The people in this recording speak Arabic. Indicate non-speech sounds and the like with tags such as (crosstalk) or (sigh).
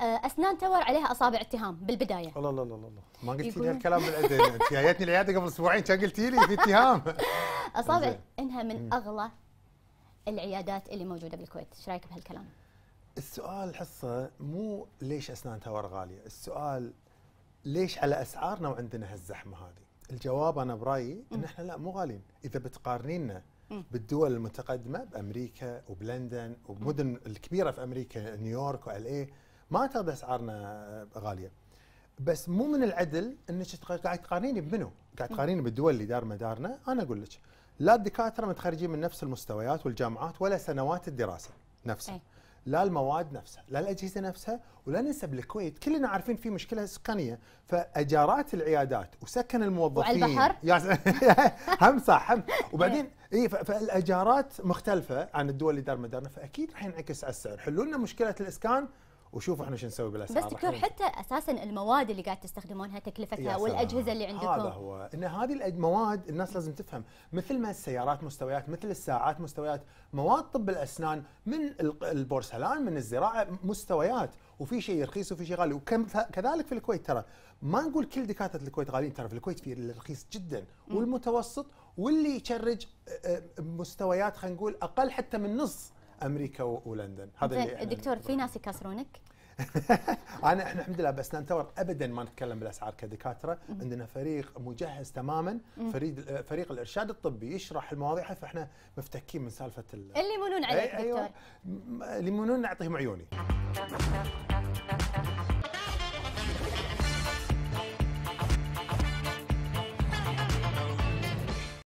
اسنان آه، تور عليها اصابع اتهام بالبدايه الله الله الله الله ما قلتي لي هالكلام بالعدل انت جايتني العياده قبل اسبوعين كان قلتي لي في اتهام (laughs) اصابع انها من اغلى العيادات اللي موجوده بالكويت ايش رايك بهالكلام السؤال حصه مو ليش اسنان تور غاليه السؤال ليش على اسعارنا وعندنا هالزحمه هذه الجواب انا برايي ان احنا لا مو غاليين اذا بتقارنينا بالدول المتقدمه بامريكا وبلندن وبمدن الكبيره في امريكا نيويورك وال ما ترى اسعارنا غاليه بس مو من العدل انك قاعد تقارنيني بمنو؟ قاعد تقارنيني بالدول اللي دار مدارنا انا اقول لك لا الدكاتره متخرجين من نفس المستويات والجامعات ولا سنوات الدراسه نفسها إيه. لا المواد نفسها لا الاجهزه نفسها ولا ننسى بالكويت كلنا عارفين في مشكله سكانيه فاجارات العيادات وسكن الموظفين البحر (laughs) هم صح هم إيه. وبعدين اي فالاجارات مختلفه عن الدول اللي دار مدارنا فاكيد راح ينعكس على السعر حلوا لنا مشكله الاسكان وشوفوا احنا شو نسوي بالاسعار بس دكتور حتى اساسا المواد اللي قاعد تستخدمونها تكلفتها والاجهزه اللي عندكم هذا هو ان هذه المواد الناس لازم تفهم مثل ما السيارات مستويات مثل الساعات مستويات مواد طب الاسنان من البورسلان من الزراعه مستويات وفي شيء رخيص وفي شيء غالي وكذلك في الكويت ترى ما نقول كل دكاتره الكويت غاليين ترى في الكويت في الرخيص جدا والمتوسط واللي يشرج آه، آه، مستويات خلينا نقول اقل حتى من نص امريكا ولندن هذا اللي دكتور في ناس يكسرونك (laughs) انا احنا الحمد لله بس ننتظر ابدا ما نتكلم بالاسعار كدكاتره عندنا فريق مجهز تماما فريق فريق الارشاد الطبي يشرح المواضيع فاحنا مفتكين من سالفه اللي يمنون عليك أيوه. دكتور اللي يمنون نعطيهم عيوني (laughs)